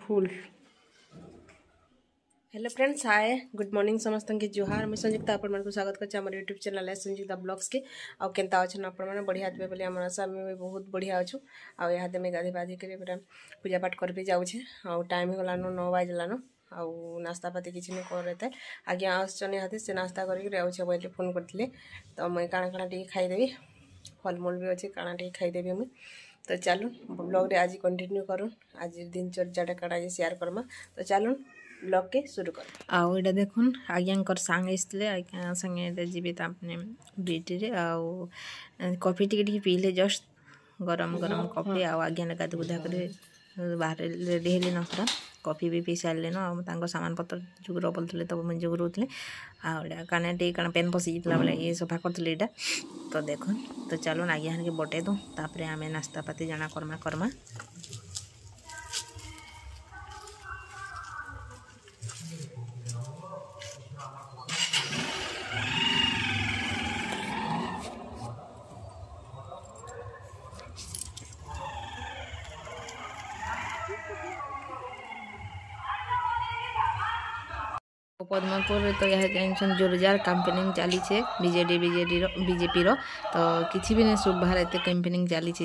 फूल hello friends hi good morning के जुहार मुझे संयुक्ता आपको स्वागत करें आम यूट्यूब चैनल है संयुक्ता ब्लग्स के आउ के अच्छा बढ़िया थे बोले आम आशा भी बहुत बढ़िया अच्छू यहाँ में गाधे बाधे के पूरा पूजा पाठ कर भी जाऊे आउ टाइम हो गलान नौ बजलान आउ नास्ता पाती किसी नहीं करे था आगे से नास्ता करके आज बोलिए फोन करते तो मुझे काण काणा टी खाईदेवी फलमूल भी अच्छे काणा टी खाईदेवी मुझे তো চলুন ব্লগরে আজ কন্টিনিউ করুন আজির দিনচর্যাটা কাটা আজ সেয়ার করমা তো চলুন ব্লগকে শুরু কর আউ এটা দেখুন আজ্ঞাঙ্কর সাঙ্গ আসলে আজ্ঞা সাঙ্গে এটা যাবে আপনি বিটিরে আউ কফি টিকে টিকে পিইলে জস্ট গরম গরম কফি আউ আজ্ঞা গাধু গুধা করে বাহারে রেডি হলে নখরা कफि भी पी सारे सामान पत्र जुग बोल थे तो मुझे जुगुर होने कारण पेन पशिजा बोले ये सफा करी ये तो देख तो चलो आगे हाँ बटे दूँ तापर आम नास्ता पाती जाना करमा करमा પદમાં તો યહ ટેન્શન જોરદાર કેમ્પેનિંગ ચાલી છે બીજેડી બીજેડીર બીજેપીર તો କିଛି ବି ନାହିଁ ଶୁଭାର ଏତେ କ୍ୟାମ୍ପେନିଂ ଚାଲିଛି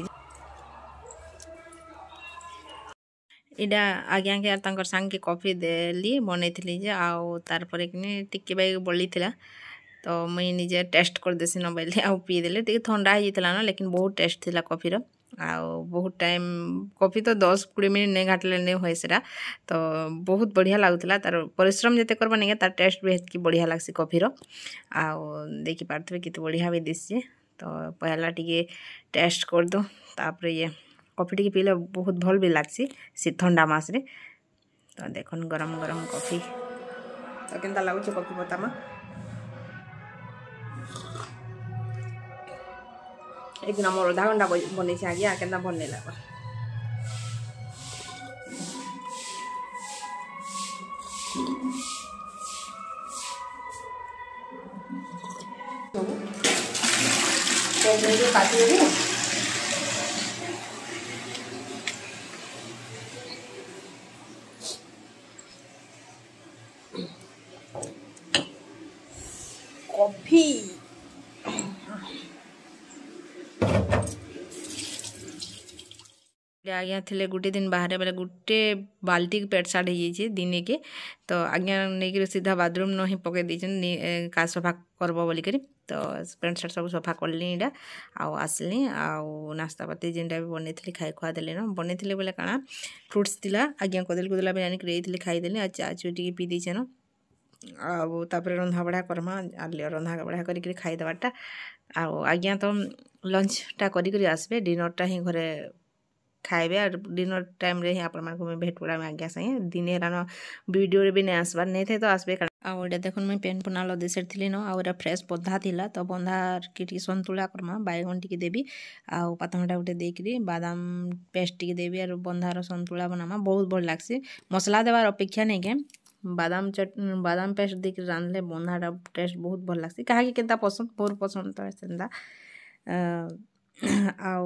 ଏଇଟା ଆଜ୍ଞା ଆଜ୍ଞା ତାଙ୍କର ସାଙ୍ଗକେ କଫି ଦେଲି ବନେଇଥିଲି ଯେ ଆଉ ତାରପରେ କିନି ଟିକେ ବାଇ ବଳିଥିଲା ତ ମୁଇଁ ନିଜେ ଟେଷ୍ଟ କରିଦେସି ନ ବୋଇଲେ ଆଉ ପିଇଦେଲେ ଟିକେ ଥଣ୍ଡା ହେଇଯାଇଥିଲା ନ ଲେକିନ୍ ବହୁତ ଟେଷ୍ଟ ଥିଲା କଫିର ଆଉ ବହୁତ ଟାଇମ୍ କଫି ତ ଦଶ କୋଡ଼ିଏ ମିନିଟ୍ ନେଇ ଘାଟିଲେ ନେଇ ହୁଏ ସେଟା ତ ବହୁତ ବଢ଼ିଆ ଲାଗୁଥିଲା ତାର ପରିଶ୍ରମ ଯେତେ କରବା ନେଇକା ତାର ଟେଷ୍ଟ ବି ହେତ୍କି ବଢ଼ିଆ ଲାଗ୍ସି କଫିର ଆଉ ଦେଖିପାରୁଥିବେ କେତେ ବଢ଼ିଆ ବି ଦିଶେ ତ ପହଲା ଟିକେ ଟେଷ୍ଟ କରିଦଉ ତାପରେ ଇଏ କଫି ଟିକେ ପିଇଲେ ବହୁତ ଭଲ ବି ଲାଗ୍ସି ସେ ଥଣ୍ଡା ମାସରେ ତ ଦେଖନ୍ ଗରମ ଗରମ କଫି ତ କେନ୍ତା ଲାଗୁଛେ କଫି ପତାମା एकदिना मोर आधा घन्टा बनाइछ आगे आ केन्दा भन्ने लाग्यो কাটিয়ে দিই ଆଜ୍ଞା ଥିଲେ ଗୋଟେ ଦିନ ବାହାରେ ବେଲେ ଗୋଟେ ବାଲ୍ଟି ପେଟ୍ ସାର୍ଟ ହେଇଯାଇଛେ ଦିନେକେ ତ ଆଜ୍ଞା ନେଇକିରି ସିଧା ବାଥରୁମ୍ ନ ହିଁ ପକେଇ ଦେଇଛନ୍ କା ସଫା କରବ ବୋଲିକରି ତ ପେଣ୍ଟ ସାର୍ଟ ସବୁ ସଫା କଲି ଏଇଟା ଆଉ ଆସିଲି ଆଉ ନାସ୍ତାପାତି ଯେନ୍ଟା ବି ବନେଇଥିଲି ଖାଇ ଖୁଆ ଦେଲିନ ବନେଇଥିଲି ବୋଲେ କାଣା ଫ୍ରୁଟ୍ସ ଥିଲା ଆଜ୍ଞା କଦଳୀ କୁଦଳା ବି ଆଣିକି ଦେଇଥିଲି ଖାଇଦେଲି ଆଉ ଚା' ଚୁ ଟିକେ ପିଇ ଦେଇଛେନ ଆଉ ତାପରେ ରନ୍ଧା ବଢ଼ା କର୍ମା ଆଲି ରନ୍ଧା ବଢ଼ା କରିକିରି ଖାଇଦେବାରଟା ଆଉ ଆଜ୍ଞା ତ ଲଞ୍ଚଟା କରିକିରି ଆସିବେ ଡିନର୍ଟା ହିଁ ଘରେ ଖାଇବେ ଆର୍ ଡିନର୍ ଟାଇମ୍ରେ ହିଁ ଆପଣମାନଙ୍କୁ ମୁଇଁ ଭେଟ୍ ପଡ଼ାମି ଆଜ୍ଞା ସାଙ୍ଗେ ଦିନେ ହେଲାନ ଭିଡ଼ିଓରେ ବି ନାଇଁ ଆସ୍ବାର୍ ନାଇଁ ଥାଏ ତ ଆସବେ ଆଉ ଏଇଟା ଦେଖୁନ୍ ମୁଇଁ ପେନ୍ ପୁନା ଲଦି ଥିଲି ନ ଆଉ ଏଇଟା ଫ୍ରେଶ୍ ବନ୍ଧା ଥିଲା ତ ବନ୍ଧାକେ ଟିକେ ସନ୍ତୁଳା କର୍ମା ବାଇଗଣ ଟିକେ ଦେବି ଆଉ ପାତଙ୍ଗଟା ଗୋଟେ ଦେଇକିରି ବାଦାମ ପେଷ୍ଟ ଟିକେ ଦେବି ଆରୁ ବନ୍ଧାର ସନ୍ତୁଳା ବନାମା ବହୁତ ଭଲ ଲାଗ୍ସି ମସଲା ଦେବାର ଅପେକ୍ଷା ନାଇଁ କେଁ বাদাম চট বাদাম ଦେଇକିରି দিকে ବନ୍ଧାଟା বন্ধাটা টেস্ট বহুত ଲାଗ୍ସି লাগছে କେନ୍ତା কেন্তা পছন্দ মোর ତ ସେନ୍ତା ଆଉ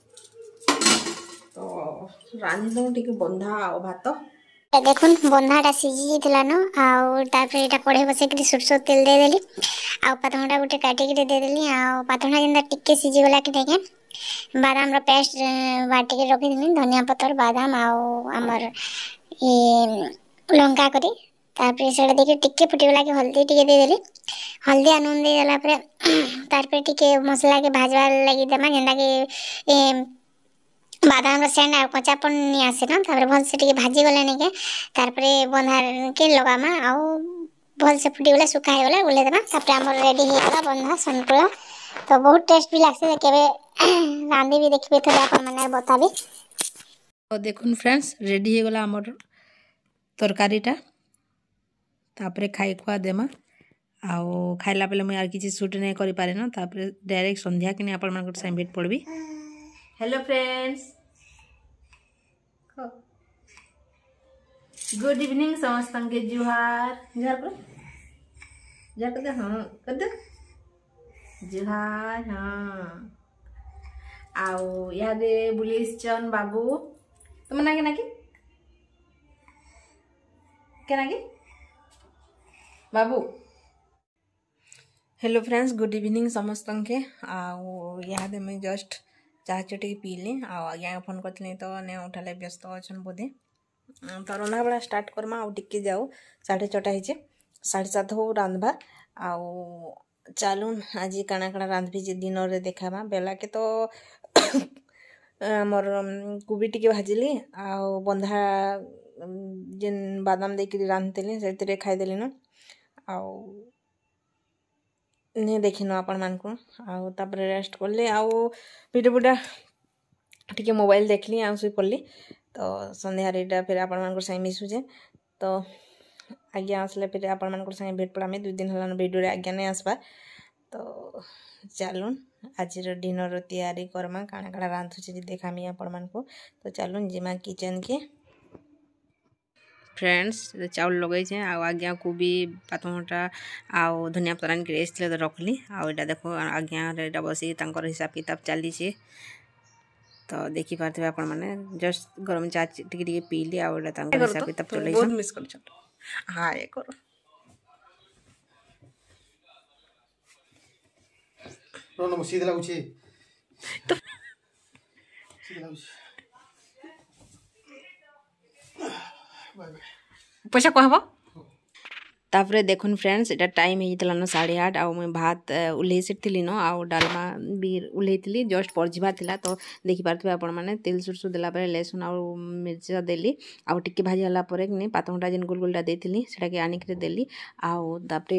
তো রাঁধিলু টিকে বন্ধা আর ভাত দেখুন বন্ধাটা সিজি যাইলান আপরে এটা কড়াই বসাইকি সোরষ তেল দিয়ে দেলি আদমটা গোটে কাটিকি দিয়ে দেলি আদমটা যেটা টিকে সিজিগলা কি দেখে বাদামর পেস্ট বাটিকি রখিদেলি ধনিয়া পতর বাদাম আমার ই লঙ্কা করে তারপরে সেটা দেখে টিকে ফুটিগলাকে হলদি টিকে দিয়ে দেলি হলদি আর নুন দিয়ে দেলা পরে তারপরে টিকে মশলাকে ভাজবার লাগি দেমা যেটাকে बादाम रेड कचा पन नहीं आसना भल से भाजी गले नहीं तार बंधा के लगामा आ भल से फुट गले सुखा हो गए रेडी बंधा सन्तु तो बहुत टेस्ट भी लगे रांधि भी देखिए थोड़े आप बताबे तो देख फ्रेंड्स रेडी आम तरकारीटा तापर खाई खुआ देमा आउ खाइला मुझे किसी सुट नहीं करें डायरेक्ट सन्ध्या कि आपण मैं साइन भेट हेलो फ्रेंड्स गुड इवनिंग समस्त के जुहार जुहार करो जुहार कर दो हाँ कर दे जुहार हाँ आओ यहाँ दे बुलेश चंद बाबू तुम तो ना क्या ना कि क्या ना कि बाबू हेलो फ्रेंड्स गुड इवनिंग समस्त के आओ यहाँ दे मैं जस्ट ଚାହା ଟିକେ ପିଇଲି ଆଉ ଆଜ୍ଞା ଫୋନ୍ କରିଥିଲି ତ ନେ ଉଠାଲେ ବ୍ୟସ୍ତ ଅଛନ୍ ବୋଧେ ତ ରନ୍ଧାବଢ଼ା ଷ୍ଟାର୍ଟ କର୍ମା ଆଉ ଟିକେ ଯାଉ ସାଢ଼େ ଛଅଟା ହେଇଛେ ସାଢ଼େ ସାତ ହଉ ରାନ୍ଧବା ଆଉ ଚାଲୁନ୍ ଆଜି କାଣା କାଣା ରାନ୍ଧିବି ଦିନରେ ଦେଖାମା ବେଲାକେ ତ ଆମର କୋବି ଟିକେ ଭାଜିଲି ଆଉ ବନ୍ଧା ଯେନ୍ ବାଦାମ ଦେଇକିରି ରାନ୍ଧିଥିଲି ସେଥିରେ ଖାଇଦେଲିନ ଆଉ নে ଦେଖିନୁ ଆପଣମାନଙ୍କୁ ଆଉ ତାପରେ ରେଷ୍ଟ କଲି ଆଉ ଭିଡ଼ିଓଟା ଟିକେ ମୋବାଇଲ ଦେଖିଲି ଆଉ ଶୋଇପଡ଼ିଲି ତ ସନ୍ଧ୍ୟାରେ ଏଇଟା ଫେରେ ଆପଣମାନଙ୍କର ସାଙ୍ଗେ ମିଶୁଛେ ତ ଆଜ୍ଞା ଆସିଲେ ଫେରେ ଆପଣମାନଙ୍କର ସାଙ୍ଗେ ଭେଟ ପଡ଼ାମେ ଦୁଇ ଦିନ ହେଲାନ ଭିଡ଼ିଓରେ ଆଜ୍ଞା ନାଇଁ ଆସବା ତ ଚାଲୁନ୍ ଆଜିର ଡିନର ତିଆରି କର୍ମା କାଣା କାଣା ରାନ୍ଧୁଛେ ଯେ ଦେଖାମି ଆପଣମାନଙ୍କୁ ତ ଚାଲୁନ୍ ଯିମା କିଚେନ୍କେ फ्रेंड्स चाउल लगे आज्ञा कोबी भी पाथमटा आउ धनिया पतर आने के रखिली आईटा देख आज्ञा बस हिसाब किताब चली तो देखी पार्थे आप जस्ट गरम चा टे पीली आसाब किताब चल हाँ कर तो... বাই বাই পইচা কোৱা হ'ব তাপরে দেখুন ফ্রেন্ডস এটা টাইম হয়েছিল সাড়ে আট আউ মুই ভাত উল্লেই সারিলি ন আউ ডালমা বি উল্লেইলি জস্ট পরজিবা লা তো দেখিপারে আপন মানে তেল সোরসু দেলাপরে লেসুন আউ মির্চা দেলি আউ টিকি ভাজি হলা পরে নি পাতংটা যেন গোল গোলটা দিয়েছিলি সেটাকে আনিকি দেলি আউ তাপরে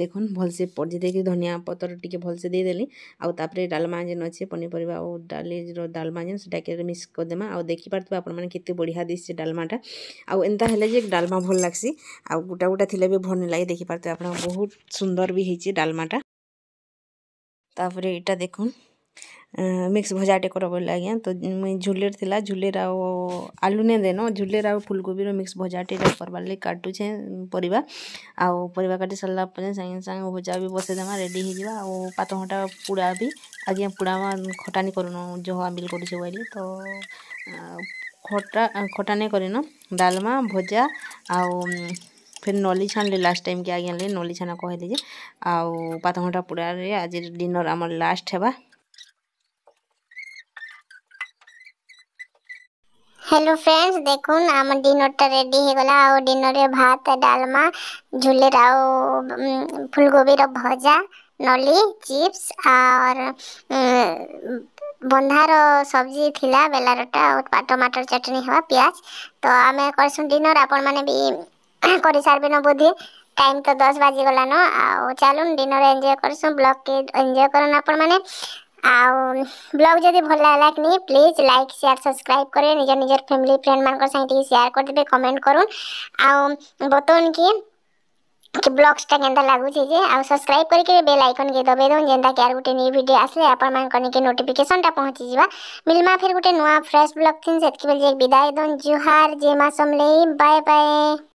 দেখুন ভালসে পরজি দিয়ে ধনিয়া পতর টিকি ভালসে দিয়েদেলি আউ তাপরে ডালমা যেন অছে পনিপরিবা আউ ডালির ডালমা যেন সেটাকে মিক্স করেদেমা আউ দেখিপারে আপন মানে কেতে বড়িয়া দিছে ডালমাটা আউ এন্তা হলে যে ডালমা ভাল লাগসি আউ গোটা গোটা থিলে বি ଭଲ୍ ଲାଗେ ଦେଖିପାରୁଥିବେ ଆପଣ ବହୁତ ସୁନ୍ଦର ବି ହେଇଛି ଡାଲମାଟା ତାପରେ ଏଇଟା ଦେଖୁନ୍ ମିକ୍ସ ଭଜାଟେ କର ବୋଲେ ଆଜ୍ଞା ତ ମୁଇଁ ଝୁଲେର୍ ଥିଲା ଝୁଲେର୍ ଆଉ ଆଲୁ ନେଇ ଦେନ ଝୁଲେର୍ ଆଉ ଫୁଲକୋବିର ମିକ୍ସ ଭଜାଟେ କରବାର୍ ଲାଗି କାଟୁଛେ ପରିବା ଆଉ ପରିବା କାଟି ସାରିଲା ପରେ ସାଙ୍ଗେ ସାଙ୍ଗେ ଭଜା ବି ବସେଇ ଦେମା ରେଡ଼ି ହେଇଯିବା ଆଉ ପାତଘଣ୍ଟା ପୁଡ଼ା ବି ଆଜ୍ଞା ପୁଡ଼ାମା ଖଟାନି କରୁନ ଜହ ଆମ୍ବିଲ୍ କରୁଛେ ବୋଲି ତ ଖଟା ଖଟାନି କରିନ ଡାଲମା ଭଜା ଆଉ ଫେର୍ ନଲି ଛାଣିଲେ ଲାଷ୍ଟ ଟାଇମ୍କେ ଆଜ୍ଞା ଲାଗି ନଲି ଛାନା କହିଲେ ଯେ ଆଉ ପାତଘଣ୍ଟା ପୁରାରେ ଆଜି ଡିନର୍ ଆମର ଲାଷ୍ଟ ହେବା হ্যালো ফ্রেন্ডস দেখুন আমার ডিনারটা রেডি হয়ে গেল আর ডিনারে ভাত ডালমা ঝুলের আর ফুলকপির ভজা নলি চিপস আর বন্ধার সবজি লা বেলারটা আর টমাটর চাটনি হওয়া পিঁয়াজ তো আমি করছুন ডিনর আপন মানে বি କରିସାରିବିନ ବୋଧେ ଟାଇମ୍ ତ ଦଶ ବାଜିଗଲାନ ଆଉ ଚାଲୁନ୍ ଡିନର୍ ଏନ୍ଜୟ କରସୁଁ ବ୍ଲଗ୍କେ ଏନ୍ଜୟ କରନ୍ ଆପଣମାନେ ଆଉ ବ୍ଲଗ୍ ଯଦି ଭଲ ଲାଗଲା କି ନି ପ୍ଲିଜ୍ ଲାଇକ୍ ସେୟାର୍ ସବସ୍କ୍ରାଇବ୍ କରିବେ ନିଜର ନିଜର ଫ୍ୟାମିଲି ଫ୍ରେଣ୍ଡମାନଙ୍କ ସାଙ୍ଗେ ଟିକେ ସେୟାର୍ କରିଦେବେ କମେଣ୍ଟ କରୁନ୍ ଆଉ ବତଉନ୍ କି କି ବ୍ଲଗ୍ସଟା କେନ୍ତା ଲାଗୁଛି ଯେ ଆଉ ସବସ୍କ୍ରାଇବ୍ କରିକି ବେଲ୍ ଆଇକନ୍କେ ଦବାଇ ଦେଉନ୍ ଯେନ୍ତାକି ଆର୍ ଗୋଟେ ନୂଆ ଭିଡ଼ିଓ ଆସିଲେ ଆପଣମାନଙ୍କ ନିକେ ନୋଟିଫିକେସନ୍ଟା ପହଞ୍ଚିଯିବା ମିଲ୍ମା ଫେର୍ ଗୋଟେ ନୂଆ ଫ୍ରେଶ୍ ବ୍ଲଗ୍ ଥିନ୍ ସେତ୍କି ବେଲେ ବିଦାୟ ଦେଉନ୍ ଜୁହାର ଜେ ମା ସମଲେଇ ବାଏ ବାଏ